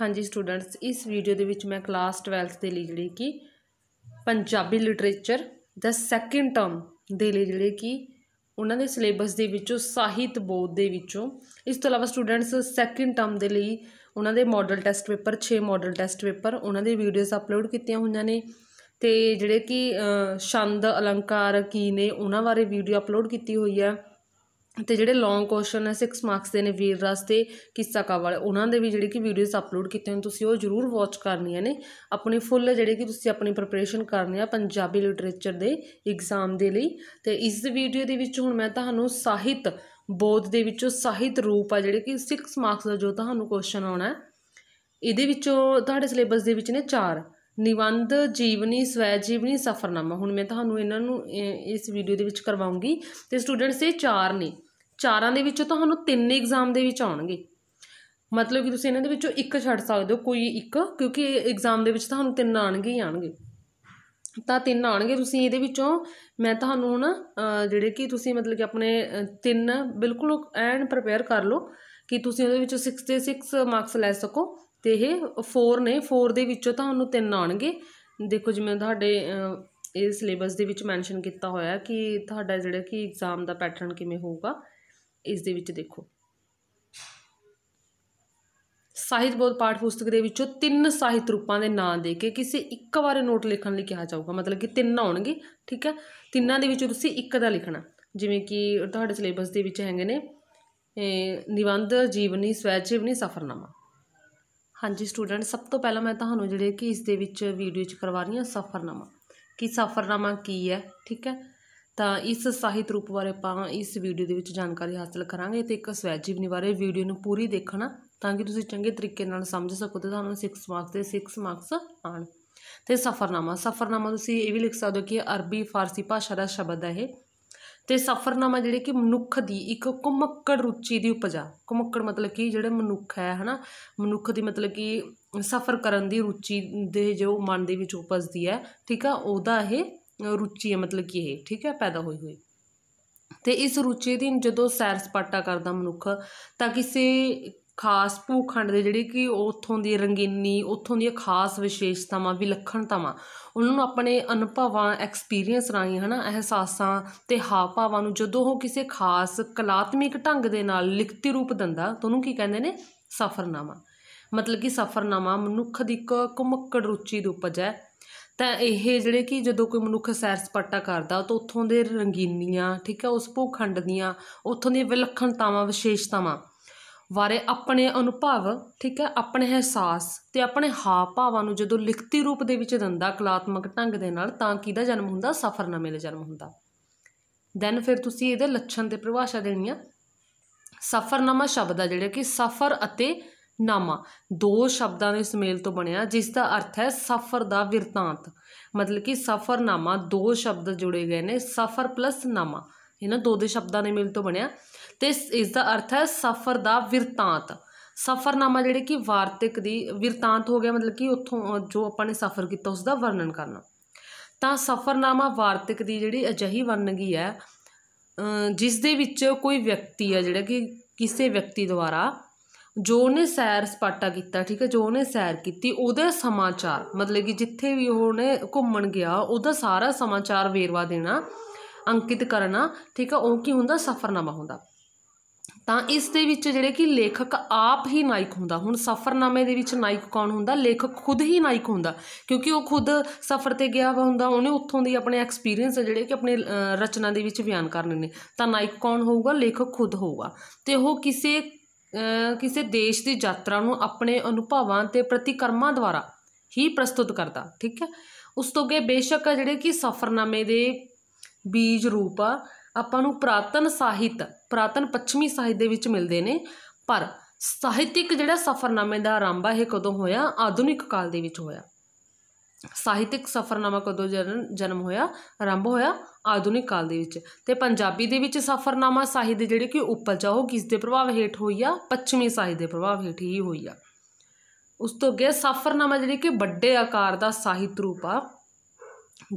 ਹਾਂਜੀ ਸਟੂਡੈਂਟਸ ਇਸ ਵੀਡੀਓ ਦੇ ਵਿੱਚ ਮੈਂ ਕਲਾਸ 12th ਦੇ ਲਈ ਜਿਹੜੀ ਕਿ ਪੰਜਾਬੀ ਲਿਟਰੇਚਰ ਦਾ ਸੈਕਿੰਡ ਟਰਮ ਦੇ ਲਈ ਜਿਹੜੇ ਕਿ ਉਹਨਾਂ ਦੇ ਸਿਲੇਬਸ ਦੇ ਵਿੱਚੋਂ ਸਾਹਿਤ ਬੋਧ ਦੇ ਵਿੱਚੋਂ ਇਸ ਤੋਂ ਇਲਾਵਾ ਸਟੂਡੈਂਟਸ ਸੈਕਿੰਡ ਟਰਮ ਦੇ ਲਈ ਉਹਨਾਂ ਦੇ model test paper 6 model test paper ਉਹਨਾਂ ਦੇ ਵੀਡੀਓਜ਼ ਅਪਲੋਡ ਕੀਤੀਆਂ ਹੋਈਆਂ ਨੇ ਤੇ ਜਿਹੜੇ ਕਿ ਛੰਦ ਅਲੰਕਾਰ ਕੀ ਨੇ ਉਹਨਾਂ ਬਾਰੇ ਵੀਡੀਓ ਅਪਲੋਡ ਕੀਤੀ ਹੋਈ ਹੈ ਤੇ ਜਿਹੜੇ ਲੌਂਗ ਕੁਐਸਚਨ ਹੈ 6 ਮਾਰਕਸ ਦੇ ਨੇ ਵੀਰ ਰਸ ਤੇ ਕਿੱਸਾ ਕਾ ਵਾਲੇ ਉਹਨਾਂ ਦੇ ਵੀ ਜਿਹੜੇ ਕਿ ਵੀਡੀਓਜ਼ ਅਪਲੋਡ ਕੀਤੇ ਨੇ ਤੁਸੀਂ ਉਹ ਜ਼ਰੂਰ ਵਾਚ ਕਰਨੀਆਂ ਨੇ ਆਪਣੀ ਫੁੱਲ ਜਿਹੜੇ ਕਿ ਤੁਸੀਂ ਆਪਣੀ ਪ੍ਰੈਪਰੇਸ਼ਨ ਕਰਨੀ ਆ ਪੰਜਾਬੀ ਲਿਟਰੇਚਰ ਦੇ ਐਗਜ਼ਾਮ ਦੇ ਲਈ ਤੇ ਇਸ ਵੀਡੀਓ ਦੇ ਵਿੱਚ ਹੁਣ ਮੈਂ ਤੁਹਾਨੂੰ ਸਾਹਿਤ ਬੋਧ ਦੇ ਵਿੱਚੋਂ ਸਾਹਿਤ ਰੂਪ ਆ ਜਿਹੜੇ ਕਿ 6 ਮਾਰਕਸ ਦਾ ਜੋ ਤੁਹਾਨੂੰ ਕੁਐਸਚਨ ਆਉਣਾ ਹੈ ਇਹਦੇ ਵਿੱਚੋਂ ਤੁਹਾਡੇ ਸਿਲੇਬਸ ਦੇ ਵਿੱਚ ਨੇ 4 ਨਿਵੰਦ ਜੀਵਨੀ ਸਵੈ ਜੀਵਨੀ ਸਫਰਨਾਮਾ ਹੁਣ ਮੈਂ ਤੁਹਾਨੂੰ ਇਹਨਾਂ ਨੂੰ ਇਸ ਵੀਡੀਓ ਦੇ ਵਿੱਚ ਕਰਵਾਉਂਗੀ ਤੇ ਸਟੂਡੈਂਟਸ ਇਹ 4 ਨੇ ਚਾਰਾਂ ਦੇ ਵਿੱਚੋਂ ਤੁਹਾਨੂੰ ਤਿੰਨ ਐਗਜ਼ਾਮ ਦੇ ਵਿੱਚ ਆਉਣਗੇ ਮਤਲਬ ਕਿ ਤੁਸੀਂ ਇਹਨਾਂ ਦੇ ਵਿੱਚੋਂ ਇੱਕ ਛੱਡ ਸਕਦੇ ਹੋ ਕੋਈ ਇੱਕ ਕਿਉਂਕਿ ਐਗਜ਼ਾਮ ਦੇ ਵਿੱਚ ਤੁਹਾਨੂੰ ਤਿੰਨ ਆਣਗੇ ਹੀ ਆਣਗੇ ਤਾਂ ਤਿੰਨ ਆਣਗੇ ਤੁਸੀਂ ਇਹਦੇ ਵਿੱਚੋਂ ਮੈਂ ਤੁਹਾਨੂੰ ਹੁਣ ਜਿਹੜੇ ਕਿ ਤੁਸੀਂ ਮਤਲਬ ਕਿ ਆਪਣੇ ਤਿੰਨ ਬਿਲਕੁਲ ਐਨ ਪ੍ਰਪੇਅਰ ਕਰ ਲਓ ਕਿ ਤੁਸੀਂ ਉਹਦੇ ਵਿੱਚੋਂ 66 ਮਾਰਕਸ ਲੈ ਸਕੋ ਤੇ ਇਹ 4 ਨੇ 4 ਦੇ ਵਿੱਚੋਂ ਤੁਹਾਨੂੰ ਤਿੰਨ ਆਣਗੇ ਦੇਖੋ ਜਿਵੇਂ ਤੁਹਾਡੇ ਇਹ ਸਿਲੇਬਸ ਦੇ ਵਿੱਚ ਮੈਂਸ਼ਨ ਕੀਤਾ ਹੋਇਆ ਕਿ ਤੁਹਾਡਾ ਜਿਹੜਾ ਕਿ ਐਗਜ਼ਾਮ ਦਾ ਪੈਟਰਨ ਕਿਵੇਂ ਹੋਊਗਾ ਇਸ ਦੇ ਵਿੱਚ ਦੇਖੋ ਸਾਹਿਤ ਬੋਧ ਪਾਠ ਪੁਸਤਕ ਦੇ ਵਿੱਚੋਂ ਤਿੰਨ ਸਾਹਿਤ ਰੂਪਾਂ ਦੇ ਨਾਂ ਦੇ ਕੇ ਕਿਸੇ ਇੱਕ ਵਾਰ ਨੋਟ ਲਿਖਣ ਲਈ ਕਿਹਾ ਜਾਊਗਾ ਮਤਲਬ ਕਿ ਤਿੰਨ ਆਉਣਗੇ ਠੀਕ ਹੈ ਤਿੰਨਾਂ ਦੇ ਵਿੱਚੋਂ ਤੁਸੀਂ ਇੱਕ ਦਾ ਲਿਖਣਾ ਜਿਵੇਂ ਕਿ ਤੁਹਾਡੇ ਸਿਲੇਬਸ ਦੇ ਵਿੱਚ ਹੈਗੇ ਨੇ ਨਿਬੰਧ ਜੀਵਨੀ ਸਵੈ ਜੀਵਨੀ ਸਫਰਨਾਮਾ ਹਾਂਜੀ ਸਟੂਡੈਂਟ ਸਭ ਤੋਂ ਪਹਿਲਾਂ ਮੈਂ ਤੁਹਾਨੂੰ ਜਿਹੜੇ ਕਿ ਇਸ ਦੇ ਵਿੱਚ ਵੀਡੀਓ 'ਚ ਕਰਵਾ ਰਹੀ ਹਾਂ ਸਫਰਨਾਮਾ ਕਿ ਸਫਰਨਾਮਾ ਕੀ ਹੈ ਠੀਕ ਹੈ ਤਾਂ ਇਸ ਸਾਹਿਤ ਰੂਪ ਬਾਰੇ ਆਪਾਂ ਇਸ ਵੀਡੀਓ ਦੇ ਵਿੱਚ ਜਾਣਕਾਰੀ ਹਾਸਲ ਕਰਾਂਗੇ ਤੇ ਇੱਕ ਸਵੈ ਜੀਵਨੀ ਬਾਰੇ ਵੀਡੀਓ ਨੂੰ ਪੂਰੀ ਦੇਖਣਾ ਤਾਂ ਕਿ ਤੁਸੀਂ ਚੰਗੇ ਤਰੀਕੇ ਨਾਲ ਸਮਝ ਸਕੋ ਤੇ ਤੁਹਾਨੂੰ 6 ਮਾਰਕਸ ਦੇ 6 ਮਾਰਕਸ ਆਣ ਤੇ ਸਫਰਨਾਮਾ ਸਫਰਨਾਮਾ ਤੁਸੀਂ ਇਹ ਵੀ ਲਿਖ ਸਕਦੇ ਹੋ ਕਿ ਅਰਬੀ ਫਾਰਸੀ ਭਾਸ਼ਾ ਦਾ ਸ਼ਬਦ ਹੈ ਇਹ ਤੇ ਸਫਰਨਾਮਾ ਜਿਹੜੇ ਕਿ ਮਨੁੱਖ ਦੀ ਇੱਕ ਕੁਮੱਕੜ ਰੁਚੀ ਦੀ ਉਪਜਾ ਕੁਮੱਕੜ ਮਤਲਬ ਕਿ ਜਿਹੜੇ ਮਨੁੱਖ ਹੈ ਹਨਾ ਮਨੁੱਖ ਦੀ ਮਤਲਬ ਕਿ ਸਫਰ ਕਰਨ ਦੀ ਰੁਚੀ ਦੇ ਜੋ ਮਨ ਦੇ ਵਿੱਚ ਉਪਜਦੀ ਹੈ ਠੀਕ ਆ ਉਹਦਾ ਇਹ ਰੁਚੀ ਹੈ ਮਤਲਬ ਕਿ ਇਹ ਠੀਕ ਹੈ ਪੈਦਾ ਹੋਈ ਹੋਈ ਤੇ ਇਸ ਰੁਚੀ ਦੀ ਜਦੋਂ ਸੈਰ ਸਪਾਟਾ ਕਰਦਾ ਮਨੁੱਖ ਤਾਂ ਕਿਸੇ ਖਾਸ ਭੂਖੰਡ ਦੇ ਜਿਹੜੇ ਕਿ ਉੱਥੋਂ ਦੀ ਰੰਗੀਨੀ ਉੱਥੋਂ ਦੀਆਂ ਖਾਸ ਵਿਸ਼ੇਸ਼ਤਾਵਾਂ ਵੀ ਲੱਖਣਤਾਵਾਂ ਉਹਨਾਂ ਨੂੰ ਆਪਣੇ ਅਨੁਭਵਾਂ ਐਕਸਪੀਰੀਅੰਸ ਰਾਹੀਂ ਹਨਾ ਅਹਿਸਾਸਾਂ ਤੇ ਹਾਵ ਭਾਵਾਂ ਨੂੰ ਜਦੋਂ ਉਹ ਕਿਸੇ ਖਾਸ ਕਲਾਤਮਿਕ ਢੰਗ ਦੇ ਨਾਲ ਲਿਖਤੀ ਰੂਪ ਦਿੰਦਾ ਤਾਂ ਉਹਨੂੰ ਕੀ ਕਹਿੰਦੇ ਨੇ ਸਫਰਨਾਮਾ ਮਤਲਬ ਕਿ ਸਫਰਨਾਮਾ ਮਨੁੱਖ ਦੀ ਇੱਕ ਕੁਮਕੜ ਰੁਚੀ ਦੀ ਉਪਜ ਹੈ ਤਾਂ ਇਹ ਜਿਹੜੇ ਕਿ ਜਦੋਂ ਕੋਈ ਮਨੁੱਖ ਸੈਰ ਸਪਾਟਾ ਕਰਦਾ ਤਾਂ ਉੱਥੋਂ ਦੇ ਰੰਗੀਨੀਆਂ ਠੀਕ ਹੈ ਉਸ ਭੂਖੰਡ ਦੀਆਂ ਉੱਥੋਂ ਦੀਆਂ ਵਿਲੱਖਣਤਾਵਾਂ ਵਿਸ਼ੇਸ਼ਤਾਵਾਂ ਬਾਰੇ ਆਪਣੇ ਅਨੁਭਵ ਠੀਕ ਹੈ ਆਪਣੇ ਅਹਿਸਾਸ ਤੇ ਆਪਣੇ ਹਾਵ ਭਾਵਾਂ ਨੂੰ ਜਦੋਂ ਲਿਖਤੀ ਰੂਪ ਦੇ ਵਿੱਚ ਦੰਦਾ ਕਲਾਤਮਕ ਢੰਗ ਦੇ ਨਾਲ ਤਾਂ ਕਿਹਦਾ ਜਨਮ ਹੁੰਦਾ ਸਫਰਨਾਮੇ ਦਾ ਜਨਮ ਹੁੰਦਾ ਦੈਨ ਫਿਰ ਤੁਸੀਂ ਇਹਦੇ ਲੱਛਣ ਤੇ ਪ੍ਰਭਾਸ਼ਾ ਦੇਣੀਆਂ ਸਫਰਨਾਮਾ ਸ਼ਬਦ ਆ ਜਿਹੜਾ ਕਿ ਸਫਰ ਅਤੇ ਨਾਮਾ ਦੋ ਸ਼ਬਦਾਂ ਦੇ ਸੁਮੇਲ ਤੋਂ ਬਣਿਆ ਜਿਸ ਦਾ ਅਰਥ ਹੈ ਸਫ਼ਰ ਦਾ ਵਿਰਤਾਂਤ ਮਤਲਬ ਕਿ ਸਫ਼ਰਨਾਮਾ ਦੋ ਸ਼ਬਦ ਜੁੜੇ ਗਏ ਨੇ ਸਫ਼ਰ ਪਲੱਸ ਨਾਮਾ ਇਹਨਾਂ ਦੋ ਦੇ ਸ਼ਬਦਾਂ ਦੇ ਮੇਲ ਤੋਂ ਬਣਿਆ ਤੇ ਇਸ ਦਾ ਅਰਥ ਹੈ ਸਫ਼ਰ ਦਾ ਵਿਰਤਾਂਤ ਸਫ਼ਰਨਾਮਾ ਜਿਹੜੇ ਕਿ ਵਾਰਤਕ ਦੀ ਵਿਰਤਾਂਤ ਹੋ ਗਿਆ ਮਤਲਬ ਕਿ ਉੱਥੋਂ ਜੋ ਆਪਾਂ ਨੇ ਸਫ਼ਰ ਕੀਤਾ ਉਸ ਦਾ ਵਰਣਨ ਕਰਨਾ ਤਾਂ ਸਫ਼ਰਨਾਮਾ ਵਾਰਤਕ ਦੀ ਜਿਹੜੀ ਅਜਹੀ ਵਰਨਗੀ ਹੈ ਜਿਸ ਦੇ ਵਿੱਚ ਕੋਈ ਵਿਅਕਤੀ ਹੈ ਜਿਹੜਾ ਕਿ ਕਿਸੇ ਵਿਅਕਤੀ ਦੁਆਰਾ ਜੋ ਉਹਨੇ ਸੈਰ ਸਪਾਟਾ ਕੀਤਾ ਠੀਕ ਹੈ ਜੋ ਉਹਨੇ ਸੈਰ ਕੀਤੀ ਉਹਦਾ ਸਮਾਚਾਰ ਮਤਲਬ ਕਿ ਜਿੱਥੇ ਵੀ ਉਹਨੇ ਘੁੰਮਣ ਗਿਆ ਉਹਦਾ ਸਾਰਾ ਸਮਾਚਾਰ ਵੇਰਵਾ ਦੇਣਾ ਅੰਕਿਤ ਕਰਨਾ ਠੀਕ ਹੈ ਉਹ ਕੀ ਹੁੰਦਾ ਸਫਰਨਾਮਾ ਹੁੰਦਾ ਤਾਂ ਇਸ ਦੇ ਵਿੱਚ ਜਿਹੜੇ ਕਿ ਲੇਖਕ ਆਪ ਹੀ ਨਾਇਕ ਹੁੰਦਾ ਹੁਣ ਸਫਰਨਾਮੇ ਦੇ ਵਿੱਚ ਨਾਇਕ ਕੌਣ ਹੁੰਦਾ ਲੇਖਕ ਖੁਦ ਹੀ ਨਾਇਕ ਹੁੰਦਾ ਕਿਉਂਕਿ ਉਹ ਖੁਦ ਸਫਰ ਤੇ ਗਿਆ ਵਾ ਹੁੰਦਾ ਉਹਨੇ ਉੱਥੋਂ ਦੀ ਆਪਣੇ ਐਕਸਪੀਰੀਅੰਸ ਜਿਹੜੇ ਕਿ ਆਪਣੇ ਰਚਨਾ ਦੇ ਵਿੱਚ ਬਿਆਨ ਕਰਨੇ ਨੇ ਤਾਂ ਨਾਇਕ ਕੌਣ ਹੋਊਗਾ ਲੇਖਕ ਖੁਦ ਹੋਊਗਾ ਤੇ ਉਹ ਕਿਸੇ ਕਿਸੇ ਦੇਸ਼ ਦੀ ਯਾਤਰਾ ਨੂੰ ਆਪਣੇ ਅਨੁਭਵਾਂ ਤੇ ਪ੍ਰਤੀਕਰਮਾਂ ਦੁਆਰਾ ਹੀ ਪ੍ਰਸਤੁਤ ਕਰਦਾ ਠੀਕ ਹੈ ਉਸ ਤੋਂ ਅਗੇ ਬੇਸ਼ੱਕ ਜਿਹੜੇ ਕਿ ਸਫਰਨਾਮੇ ਦੇ ਬੀਜ ਰੂਪ ਆ ਆਪਾਂ ਨੂੰ ਪ੍ਰਾਤਨ ਸਾਹਿਤ ਪ੍ਰਾਤਨ ਪੱਛਮੀ ਸਾਹਿਤ ਦੇ ਵਿੱਚ ਮਿਲਦੇ ਨੇ ਪਰ ਸਾਹਿਤਿਕ ਜਿਹੜਾ ਸਫਰਨਾਮੇ ਦਾ ਆਰੰਭ ਹੈ ਇਹ ਕਦੋਂ ਹੋਇਆ ਆਧੁਨਿਕ ਕਾਲ ਦੇ ਵਿੱਚ ਹੋਇਆ ਸਾਹਿਤਿਕ ਸਫ਼ਰਨਾਮਾ ਕਦੋਂ ਜਨਮ ਹੋਇਆ ਆਰੰਭ ਹੋਇਆ ਆਧੁਨਿਕ ਕਾਲ ਦੇ ਵਿੱਚ ਤੇ ਪੰਜਾਬੀ ਦੇ ਵਿੱਚ ਸਫ਼ਰਨਾਮਾ ਸਾਹਿਤ ਦੇ ਜਿਹੜੇ ਕਿ ਉਪਜ ਉਹ ਕਿਸ ਦੇ ਪ੍ਰਭਾਵ ਹੇਠ ਹੋਈ ਆ ਪੱਛਮੀ ਸਾਹਿਤ ਦੇ ਪ੍ਰਭਾਵ ਹੇਠ ਹੀ ਹੋਈ ਆ ਉਸ ਤੋਂ ਅੱਗੇ ਸਫ਼ਰਨਾਮਾ ਜਿਹੜੇ ਕਿ ਵੱਡੇ ਆਕਾਰ ਦਾ ਸਾਹਿਤ ਰੂਪ ਆ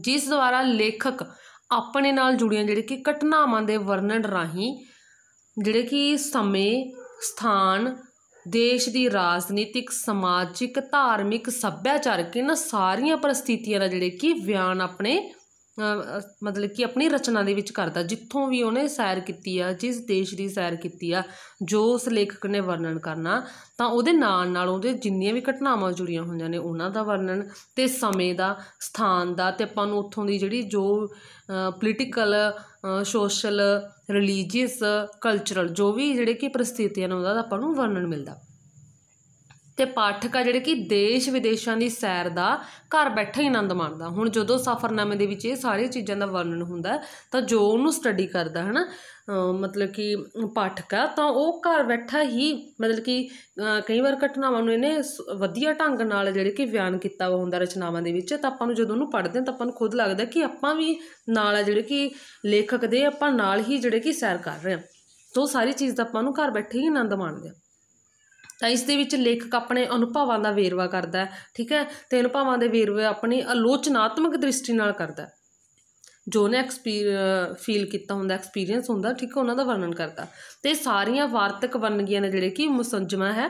ਜਿਸ ਦੁਆਰਾ ਲੇਖਕ ਆਪਣੇ ਨਾਲ ਜੁੜੀਆਂ ਜਿਹੜੇ ਕਿ ਘਟਨਾਵਾਂ ਦੇ ਵਰਣਨ ਰਾਹੀਂ ਜਿਹੜੇ ਕਿ ਸਮੇਂ ਸਥਾਨ ਦੇਸ਼ ਦੀ ਰਾਜਨੀਤਿਕ ਸਮਾਜਿਕ ਧਾਰਮਿਕ ਸੱਭਿਆਚਾਰਕ ਇਹਨਾਂ ਸਾਰੀਆਂ ਪਰਿਸਥਿਤੀਆਂ ਦਾ ਜਿਹੜੇ ਕੀ ਬਿਆਨ ਆਪਣੇ ਮਤਲਬ ਕਿ ਆਪਣੀ ਰਚਨਾ ਦੇ ਵਿੱਚ ਕਰਦਾ ਜਿੱਥੋਂ ਵੀ ਉਹਨੇ ਸੈਰ ਕੀਤੀ ਆ ਜਿਸ ਦੇਸ਼ ਦੀ ਸੈਰ ਕੀਤੀ ਆ ਜੋ ਉਸ ਲੇਖਕ ਨੇ ਵਰਣਨ ਕਰਨਾ ਤਾਂ ਉਹਦੇ ਨਾਲ ਨਾਲ ਉਹਦੇ ਜਿੰਨੀਆਂ ਵੀ ਘਟਨਾਵਾਂ ਜੁੜੀਆਂ ਹੋਈਆਂ ਨੇ ਉਹਨਾਂ ਦਾ ਵਰਣਨ ਤੇ ਸਮੇਂ ਦਾ ਸਥਾਨ ਦਾ ਤੇ ਆਪਾਂ ਨੂੰ ਉੱਥੋਂ ਦੀ ਜਿਹੜੀ ਜੋ ਪੋਲੀਟੀਕਲ ਸੋਸ਼ਲ ਰਿਲੀਜੀਅਸ ਕਲਚਰਲ ਜੋ ਵੀ ਜਿਹੜੇ ਕਿ ਪ੍ਰਸਥਿਤੀਆਂ ਨੂੰ ਉਹਨਾਂ ਦਾ ਆਪਾਂ ਨੂੰ ਵਰਣਨ ਮਿਲਦਾ ਤੇ ਪਾਠਕ ਆ ਜਿਹੜੇ ਕਿ ਦੇਸ਼ ਵਿਦੇਸ਼ਾਂ ਦੀ ਸੈਰ ਦਾ ਘਰ ਬੈਠੇ ਹੀ ਆਨੰਦ ਮਾਣਦਾ ਹੁਣ ਜਦੋਂ ਸਫ਼ਰਨਾਮੇ ਦੇ ਵਿੱਚ ਇਹ ਸਾਰੀਆਂ ਚੀਜ਼ਾਂ ਦਾ ਵਰਣਨ ਹੁੰਦਾ ਤਾਂ ਜੋ ਉਹਨੂੰ ਸਟੱਡੀ ਕਰਦਾ ਹਨਾ ਮਤਲਬ ਕਿ ਪਾਠਕ ਆ ਤਾਂ ਉਹ ਘਰ ਬੈਠਾ ਹੀ ਮਤਲਬ ਕਿ ਕਈ ਵਾਰ ਘਟਨਾਵਾਂ ਨੂੰ ਇਹਨੇ ਵਧੀਆ ਢੰਗ ਨਾਲ ਜਿਹੜੇ ਕਿ ਬਿਆਨ ਕੀਤਾ ਹੋ ਹੁੰਦਾ ਰਚਨਾਵਾਂ ਦੇ ਵਿੱਚ ਤਾਂ ਆਪਾਂ ਨੂੰ ਜਦੋਂ ਉਹਨੂੰ ਪੜ੍ਹਦੇ ਹਾਂ ਤਾਂ ਆਪਾਂ ਨੂੰ ਖੁਦ ਲੱਗਦਾ ਕਿ ਆਪਾਂ ਵੀ ਨਾਲ ਆ ਜਿਹੜੇ ਕਿ ਲੇਖਕ ਦੇ ਆਪਾਂ ਨਾਲ ਹੀ ਜਿਹੜੇ ਕਿ ਸੈਰ ਕਰ ਰਹੇ ਹਾਂ ਤੋਂ ਸਾਰੀ ਚੀਜ਼ ਦਾ ਆਪਾਂ ਨੂੰ ਘਰ ਬੈਠੇ ਹੀ ਆਨੰਦ ਮਾਣਦੇ ਆ ਤਾਂ ਇਸ ਦੇ ਵਿੱਚ ਲੇਖਕ ਆਪਣੇ ਅਨੁਭਵਾਂ ਦਾ ਵੇਰਵਾ ਕਰਦਾ ਠੀਕ ਹੈ ਤੇ ਅਨੁਭਵਾਂ ਦੇ ਵੇਰਵੇ ਆਪਣੀ ਆਲੋਚਨਾਤਮਕ ਦ੍ਰਿਸ਼ਟੀ ਨਾਲ ਕਰਦਾ ਜੋ ਨੇ ਫੀਲ ਕੀਤਾ ਹੁੰਦਾ ਐਕਸਪੀਰੀਅੰਸ ਹੁੰਦਾ ਠੀਕ ਹੈ ਉਹਨਾਂ ਦਾ ਵਰਣਨ ਕਰਦਾ ਤੇ ਸਾਰੀਆਂ ਵਾਰਤਕ ਵੰਨਗੀਆਂ ਨੇ ਜਿਹੜੇ ਕਿ ਮੁਸੰਜਮਾ ਹੈ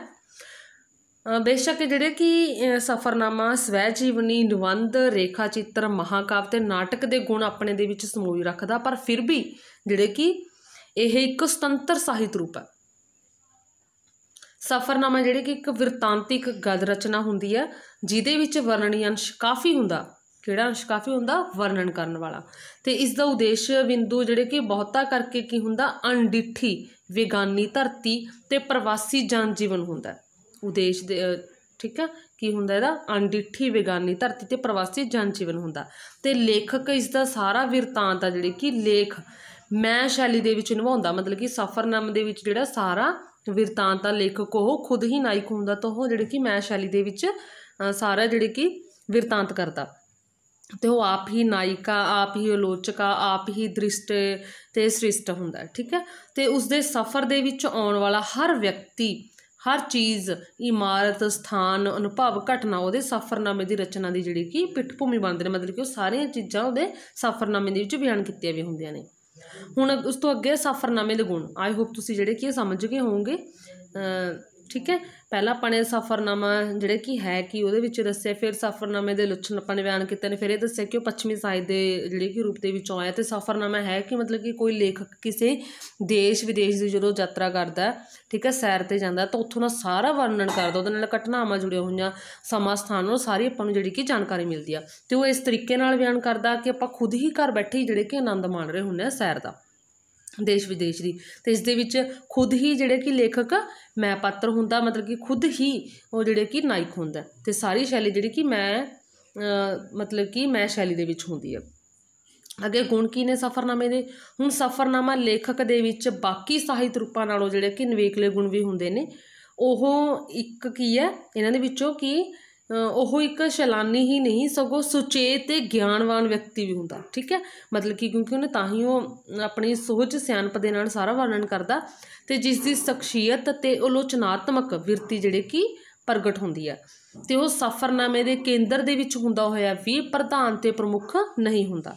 ਬੇਸ਼ੱਕ ਜਿਹੜੇ ਕਿ ਸਫਰਨਾਮਾ ਸਵੈ ਜੀਵਨੀ ਨਿਬੰਧ ਰੇਖਾ ਚਿੱਤਰ ਮਹਾਕਾਵ ਤੇ ਨਾਟਕ ਦੇ ਗੁਣ ਆਪਣੇ ਦੇ ਵਿੱਚ ਸਮੂਹ ਰੱਖਦਾ ਪਰ ਫਿਰ ਵੀ ਜਿਹੜੇ ਕਿ ਇਹ ਇੱਕ ਸੁਤੰਤਰ ਸਾਹਿਤ ਰੂਪ ਹੈ ਸਫਰਨਾਮਾ ਜਿਹੜੀ ਕਿ ਇੱਕ ਵਿਰਤਾਂਤਿਕ ਗਦ ਰਚਨਾ ਹੁੰਦੀ ਹੈ ਜਿਹਦੇ ਵਿੱਚ ਵਰਣਨੀ ਅੰਸ਼ ਕਾਫੀ ਹੁੰਦਾ ਕਿਹੜਾ ਅੰਸ਼ ਕਾਫੀ ਹੁੰਦਾ ਵਰਣਨ ਕਰਨ ਵਾਲਾ ਤੇ ਇਸ ਦਾ ਉਦੇਸ਼ ਬਿੰਦੂ ਜਿਹੜੇ ਕਿ ਬਹੁਤਾ ਕਰਕੇ ਕੀ ਹੁੰਦਾ ਅਨਡਿੱਠੀ ਵਿਗਾਨੀ ਧਰਤੀ ਤੇ ਪ੍ਰਵਾਸੀ ਜਨ ਜੀਵਨ ਹੁੰਦਾ ਉਦੇਸ਼ ਦੇ ਠੀਕ ਹੈ ਕੀ ਹੁੰਦਾ ਇਹਦਾ ਅਨਡਿੱਠੀ ਵਿਗਾਨੀ ਧਰਤੀ ਤੇ ਪ੍ਰਵਾਸੀ ਜਨ ਜੀਵਨ ਹੁੰਦਾ ਤੇ ਲੇਖਕ ਇਸ ਦਾ ਸਾਰਾ ਵਿਰਤਾਂਤ ਆ ਜਿਹੜੇ ਕਿ ਲੇਖ ਮੈਂ ਸ਼ੈਲੀ ਦੇ ਵਿੱਚ ਨਿਭਾਉਂਦਾ ਮਤਲਬ ਕਿ ਸਫਰਨਾਮ ਦੇ ਵਿੱਚ ਜਿਹੜਾ ਸਾਰਾ ਵਿਰਤਾਂਤ ਦਾ ਲੇਖਕ ਉਹ ਖੁਦ ਹੀ ਨਾਇਕ ਹੁੰਦਾ ਤਾਂ ਉਹ ਜਿਹੜੇ ਕਿ ਮੈਂ ਸ਼ੈਲੀ ਦੇ ਵਿੱਚ ਸਾਰਾ ਜਿਹੜੇ ਕਿ ਵਿਰਤਾਂਤ ਕਰਦਾ ਤੇ ਉਹ ਆਪ ਹੀ ਨਾਇਕਾ ਆਪ ਹੀ ਆਲੋਚਕਾ ਆਪ ਹੀ ਦ੍ਰਿਸ਼ਟ ਤੇ ਸ੍ਰਿਸ਼ਟ ਹੁੰਦਾ ਠੀਕ ਹੈ ਤੇ ਉਸ ਦੇ ਸਫ਼ਰ ਦੇ ਵਿੱਚ ਆਉਣ ਵਾਲਾ ਹਰ ਵਿਅਕਤੀ ਹਰ ਚੀਜ਼ ਇਮਾਰਤ ਸਥਾਨ ਅਨੁਭਵ ਘਟਨਾ ਉਹਦੇ ਸਫ਼ਰਨਾਮੇ ਦੀ ਰਚਨਾ ਦੀ ਜਿਹੜੀ ਕਿ ਭੂਮੀ ਬਣਦੇ ਨੇ ਮਤਲਬ ਕਿ ਉਹ ਸਾਰੀਆਂ ਚੀਜ਼ਾਂ ਉਹਦੇ ਸਫ਼ਰਨਾਮੇ ਦੇ ਵਿੱਚ ਬਿਆਨ ਕੀਤੀਆਂ ਵੀ ਹੁੰਦੀਆਂ ਨੇ ਹੁਣ ਉਸ ਤੋਂ ਅੱਗੇ ਸਫ਼ਰਨਾਮੇ ਦੇ ਗੁਣ ਆਈ ਹੋਪ ਤੁਸੀਂ ਜਿਹੜੇ ਕੀ ਸਮਝ ਗਏ ਹੋਵੋਗੇ ਠੀਕ ਹੈ ਪਹਿਲਾਂ ਆਪਾਂ ਨੇ ਸਫਰਨਾਮਾ ਜਿਹੜੇ ਕੀ ਹੈ ਕਿ ਉਹਦੇ ਵਿੱਚ ਦੱਸਿਆ ਫਿਰ ਸਫਰਨਾਮੇ ਦੇ ਲੱਛਣ ਆਪਾਂ ਨੇ ਬਿਆਨ ਕੀਤੇ ਨੇ ਫਿਰ ਇਹ ਦੱਸਿਆ ਕਿ ਉਹ ਪੱਛਮੀ ਸਾਹਿਤ ਦੇ ਜਿਹੜੇ ਕਿ ਰੂਪ ਦੇ ਵਿੱਚ ਆਇਆ ਤੇ ਸਫਰਨਾਮਾ ਹੈ ਕਿ ਮਤਲਬ ਕਿ ਕੋਈ ਲੇਖਕ ਕਿਸੇ ਦੇਸ਼ ਵਿਦੇਸ਼ ਦੀ ਜਦੋਂ ਯਾਤਰਾ ਕਰਦਾ ਠੀਕ ਹੈ ਸੈਰ ਤੇ ਜਾਂਦਾ ਤਾਂ ਉੱਥੋਂ ਦਾ ਸਾਰਾ ਵਰਣਨ ਕਰਦਾ ਉਹਦੇ ਨਾਲ ਘਟਨਾਵਾਂ ਜੁੜੀਆਂ ਹੋਈਆਂ ਸਮਾਂ ਸਥਾਨ ਉਹ ਸਾਰੀ ਆਪਾਂ ਨੂੰ ਜਿਹੜੀ ਕਿ ਜਾਣਕਾਰੀ ਮਿਲਦੀ ਆ ਤੇ ਉਹ ਇਸ ਤਰੀਕੇ ਨਾਲ ਬਿਆਨ ਕਰਦਾ ਕਿ ਆਪਾਂ ਖੁਦ ਹੀ ਘਰ ਬੈਠੇ ਜਿਹੜੇ ਕਿ ਆਨੰਦ ਮਾਣ ਰਹੇ ਹੁੰਨੇ ਆ ਸੈਰ ਦਾ ਦੇਸ਼ ਵਿਦੇਸ਼ ਦੀ ਤੇ ਇਸ ਦੇ ਵਿੱਚ ਖੁਦ ਹੀ ਜਿਹੜੇ ਕਿ ਲੇਖਕ ਮੈਂ ਪਾਤਰ ਹੁੰਦਾ ਮਤਲਬ ਕਿ ਖੁਦ ਹੀ ਉਹ ਜਿਹੜੇ ਕਿ ਨਾਇਕ ਹੁੰਦਾ ਤੇ ਸਾਰੀ ਸ਼ੈਲੀ ਜਿਹੜੀ ਕਿ ਮੈਂ ਮਤਲਬ ਕਿ ਮੈਂ ਸ਼ੈਲੀ ਦੇ ਵਿੱਚ ਹੁੰਦੀ ਹੈ ਅਗੇ ਗੁਣ ਕੀ ਨੇ ਸਫਰਨਾਮੇ ਦੇ ਹੁਣ ਸਫਰਨਾਮਾ ਲੇਖਕ ਦੇ ਵਿੱਚ ਬਾਕੀ ਸਾਹਿਤ ਰੂਪਾਂ ਨਾਲੋਂ ਜਿਹੜੇ ਕਿ ਨਵੇਕਲੇ ਗੁਣ ਵੀ ਹੁੰਦੇ ਨੇ ਉਹ ਇੱਕ ਕੀ ਹੈ ਇਹਨਾਂ ਦੇ ਵਿੱਚੋਂ ਕੀ ਉਹ ਇੱਕ ਸ਼ਲਾਨੀ ਹੀ ਨਹੀਂ ਸਗੋਂ ਸੁਚੇਤ ਤੇ ਗਿਆਨਵਾਨ ਵਿਅਕਤੀ ਵੀ ਹੁੰਦਾ ਠੀਕ ਹੈ ਮਤਲਬ ਕਿ ਕਿਉਂਕਿ ਉਹਨੇ ਤਾਂ ਹੀ ਉਹ ਆਪਣੀ ਸੋਚ ਸਿਆਣਪ ਦੇ ਨਾਲ ਸਾਰਾ ਵਰਣਨ ਕਰਦਾ ਤੇ ਜਿਸ ਦੀ ਸ਼ਖਸੀਅਤ ਤੇ ਉਲੋਚਨਾਤਮਕ ਵਿਰਤੀ ਜਿਹੜੇ ਕੀ ਪ੍ਰਗਟ ਹੁੰਦੀ ਹੈ ਤੇ ਉਹ ਸਫਰਨਾਮੇ ਦੇ ਕੇਂਦਰ ਦੇ ਵਿੱਚ ਹੁੰਦਾ ਹੋਇਆ ਵੀ ਪ੍ਰਧਾਨ ਤੇ ਪ੍ਰਮੁੱਖ ਨਹੀਂ ਹੁੰਦਾ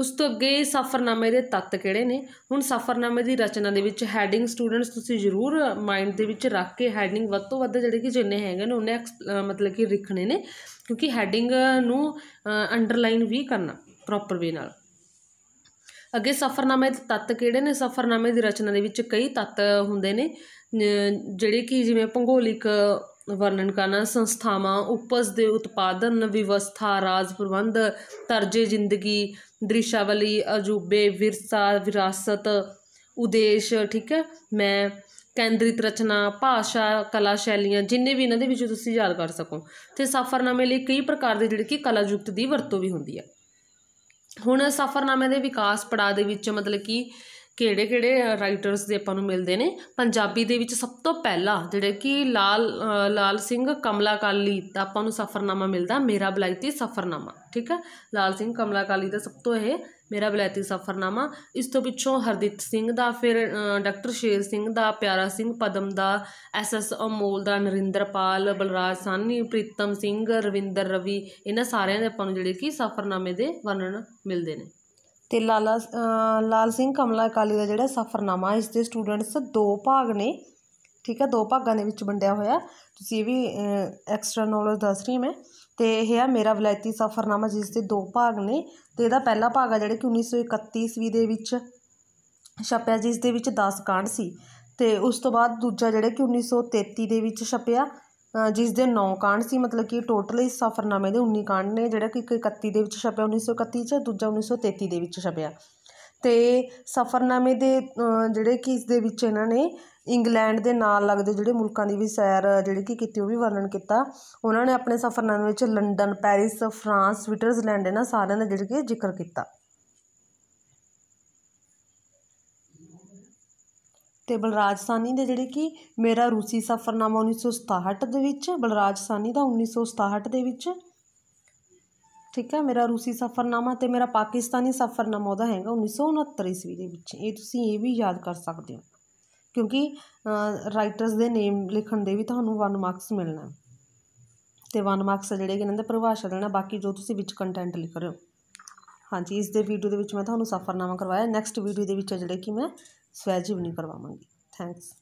ਉਸ ਤੋਂ ਅੱਗੇ ਸਫਰਨਾਮੇ ਦੇ ਤੱਤ ਕਿਹੜੇ ਨੇ ਹੁਣ ਸਫਰਨਾਮੇ ਦੀ ਰਚਨਾ ਦੇ ਵਿੱਚ ਹੈਡਿੰਗ ਸਟੂਡੈਂਟਸ ਤੁਸੀਂ ਜ਼ਰੂਰ ਮਾਈਂਡ ਦੇ ਵਿੱਚ ਰੱਖ ਕੇ ਹੈਡਿੰਗ ਵੱਧ ਤੋਂ ਵੱਧ ਜਿਹੜੇ ਕਿ ਜਿੰਨੇ ਹੈਗੇ ਨੇ ਉਹਨੇ ਮਤਲਬ ਕਿ ਰੱਖਣੇ ਨੇ ਕਿਉਂਕਿ ਹੈਡਿੰਗ ਨੂੰ ਅੰਡਰਲਾਈਨ ਵੀ ਕਰਨਾ ਪ੍ਰੋਪਰ ਵੇ ਨਾਲ ਅੱਗੇ ਸਫਰਨਾਮੇ ਦੇ ਤੱਤ ਕਿਹੜੇ ਨੇ ਸਫਰਨਾਮੇ ਦੀ ਰਚਨਾ ਦੇ ਵਿੱਚ ਕਈ ਤੱਤ ਹੁੰਦੇ ਨੇ ਜਿਹੜੇ ਕਿ ਜਿਵੇਂ ਭੂਗੋਲਿਕ ਵਰਣਨ ਕਰਨਾ ਸੰਸਥਾਵਾਂ ਉਪਜ ਦੇ ਉਤਪਾਦਨ ਵਿਵਸਥਾ ਰਾਜ ਪ੍ਰਬੰਧ ਤਰਜੇ ਜ਼ਿੰਦਗੀ ਦ੍ਰਿਸ਼ਾਵਲੀ ਅਜੂਬੇ ਵਿਰਸਾ ਵਿਰਾਸਤ ਉਦੇਸ਼ ਠੀਕ ਹੈ ਮੈਂ ਕੇਂਦਰਿਤ ਰਚਨਾ ਭਾਸ਼ਾ ਕਲਾ ਸ਼ੈਲੀਆਂ ਜਿੰਨੇ ਵੀ ਇਹਨਾਂ ਦੇ ਵਿੱਚ ਤੁਸੀਂ ਯਾਦ ਕਰ ਸਕੋ ਤੇ ਸਫਰਨਾਮੇ ਲਈ ਕਈ ਪ੍ਰਕਾਰ ਦੇ ਜਿਹੜੇ ਕਿ ਕਲਾ ਯੁਕਤ ਦੀ ਵਰਤੋਂ ਵੀ ਹੁੰਦੀ ਹੈ ਹੁਣ ਸਫਰਨਾਮੇ ਦੇ ਵਿਕਾਸ ਪੜਾਅ ਦੇ ਵਿੱਚ ਮਤਲਬ ਕਿ ਕਿਹੜੇ ਕਿਹੜੇ ਰਾਈਟਰਸ ਦੇ ਆਪਾਂ ਨੂੰ ਮਿਲਦੇ ਨੇ ਪੰਜਾਬੀ ਦੇ ਵਿੱਚ ਸਭ ਤੋਂ ਪਹਿਲਾ ਜਿਹੜੇ ਕਿ ਲਾਲ ਲਾਲ ਸਿੰਘ ਕਮਲਾ ਕਾਲੀ ਦਾ ਆਪਾਂ ਨੂੰ ਸਫਰਨਾਮਾ ਮਿਲਦਾ ਮੇਰਾ ਬਲਾਇਤੀ ਸਫਰਨਾਮਾ ਠੀਕ ਹੈ ਲਾਲ ਸਿੰਘ ਕਮਲਾ ਕਾਲੀ ਦਾ ਸਭ ਤੋਂ ਇਹ ਮੇਰਾ ਬਲਾਇਤੀ ਸਫਰਨਾਮਾ ਇਸ ਤੋਂ ਪਿੱਛੋਂ ਹਰਦਿੱਤ ਸਿੰਘ ਦਾ ਫਿਰ ਡਾਕਟਰ ਸ਼ੇਰ ਸਿੰਘ ਦਾ ਪਿਆਰਾ ਸਿੰਘ ਪਦਮ ਦਾ ਐਸ ਐਸ ਅਮੋਲ ਦਾ ਨਰਿੰਦਰਪਾਲ ਬਲਰਾਜ ਸਾਨੀ ਪ੍ਰੀਤਮ ਸਿੰਘ ਰਵਿੰਦਰ ਰਵੀ ਇਹਨਾਂ ਸਾਰਿਆਂ ਦੇ ਆਪਾਂ ਨੂੰ ਜਿਹੜੇ ਕਿ ਸਫਰਨਾਮੇ ਦੇ ਵਰਣਨ ਮਿਲਦੇ ਨੇ ਤੇ ਲਾਲਾ ਲਾਲ ਸਿੰਘ ਕਮਲਾ ਅਕਾਲੀ ਦਾ ਜਿਹੜਾ ਸਫਰਨਾਮਾ ਇਸ ਦੇ ਸਟੂਡੈਂਟਸ ਦੋ ਭਾਗ ਨੇ ਠੀਕ ਹੈ ਦੋ ਭਾਗਾਂ ਦੇ ਵਿੱਚ ਵੰਡਿਆ ਹੋਇਆ ਤੁਸੀਂ ਇਹ ਵੀ ਐਕਸਟਰਾ ਨੌਲੇਜ ਦੱਸ ਰਹੀ ਮੈਂ ਤੇ ਇਹ ਆ ਮੇਰਾ ਵਿਲਾਇਤੀ ਸਫਰਨਾਮਾ ਜਿਸ ਦੇ ਦੋ ਭਾਗ ਨੇ ਤੇ ਇਹਦਾ ਪਹਿਲਾ ਭਾਗ ਆ ਜਿਹੜਾ ਕਿ 1931 ਈਸਵੀ ਦੇ ਵਿੱਚ ਛਪਿਆ ਜਿਸ ਦੇ ਵਿੱਚ 10 ਕਾਂਡ ਸੀ ਤੇ ਉਸ ਤੋਂ ਬਾਅਦ ਦੂਜਾ ਜਿਹੜਾ ਕਿ 1933 ਦੇ ਵਿੱਚ ਛਪਿਆ ਜਿਸ ਦੇ 9 ਕਾਂਡ ਸੀ ਮਤਲਬ ਕਿ ਟੋਟਲ ਇਸ ਸਫ਼ਰਨਾਮੇ ਦੇ 19 ਕਾਂਡ ਨੇ ਜਿਹੜਾ ਕਿ ਇੱਕ ਦੇ ਵਿੱਚ ਛਪਿਆ 1931 'ਚ ਦੂਜਾ 1933 ਦੇ ਵਿੱਚ ਛਪਿਆ ਤੇ ਸਫ਼ਰਨਾਮੇ ਦੇ ਜਿਹੜੇ ਕਿ ਇਸ ਦੇ ਵਿੱਚ ਇਹਨਾਂ ਨੇ ਇੰਗਲੈਂਡ ਦੇ ਨਾਲ ਲੱਗਦੇ ਜਿਹੜੇ ਮੁਲਕਾਂ ਦੀ ਵੀ ਸੈਰ ਜਿਹੜੀ ਕਿ ਕੀਤੀ ਉਹ ਵੀ ਵਰਣਨ ਕੀਤਾ ਉਹਨਾਂ ਨੇ ਆਪਣੇ ਸਫ਼ਰਨਾਮੇ ਵਿੱਚ ਲੰਡਨ ਪੈਰਿਸ ਫਰਾਂਸ ਸਵਿਟਜ਼ਰਲੈਂਡ ਇਹਨਾਂ ਸਾਰਿਆਂ ਦਾ ਜਿਹੜੇ ਕਿ ਜ਼ਿਕਰ ਕੀਤਾ ਤੇ ਬਲਰਾਜ ਸਾਨੀ ਦੇ ਜਿਹੜੇ ਕਿ ਮੇਰਾ ਰੂਸੀ ਸਫ਼ਰਨਾਮਾ 1967 ਦੇ ਵਿੱਚ ਬਲਰਾਜ ਸਾਨੀ ਦਾ 1967 ਦੇ ਵਿੱਚ ਠੀਕ ਹੈ ਮੇਰਾ ਰੂਸੀ ਸਫ਼ਰਨਾਮਾ ਤੇ ਮੇਰਾ ਪਾਕਿਸਤਾਨੀ ਸਫ਼ਰਨਾਮਾ ਉਹਦਾ ਹੈਗਾ 1969 ਇਸਵੀ ਈਸਵੀ ਦੇ ਵਿੱਚ ਇਹ ਤੁਸੀਂ ਇਹ ਵੀ ਯਾਦ ਕਰ ਸਕਦੇ ਹੋ ਕਿਉਂਕਿ ਰਾਈਟਰਸ ਦੇ ਨੇਮ ਲਿਖਣ ਦੇ ਵੀ ਤੁਹਾਨੂੰ 1 ਮਾਰਕਸ ਮਿਲਣਾ ਤੇ 1 ਮਾਰਕਸ ਜਿਹੜੇ ਕਿ ਇਹਨਾਂ ਦਾ ਪਰਿਭਾਸ਼ਾ ਦੇਣਾ ਬਾਕੀ ਜੋ ਤੁਸੀਂ ਵਿੱਚ ਕੰਟੈਂਟ ਲਿਖ ਰਹੇ ਹੋ ਹਾਂਜੀ ਇਸ ਦੇ ਵੀਡੀਓ ਦੇ ਵਿੱਚ ਮੈਂ ਤੁਹਾਨੂੰ ਸਫ਼ਰਨਾਮਾ ਕਰਵਾਇਆ ਨੈਕਸਟ ਵੀਡੀਓ ਦੇ ਵਿੱਚ ਜਿਹੜੇ ਕਿ ਮੈਂ ਸਵੈ ਜੀਵਨੀ ਕਰਵਾਵਾਂਗੀ ਥੈਂਕਸ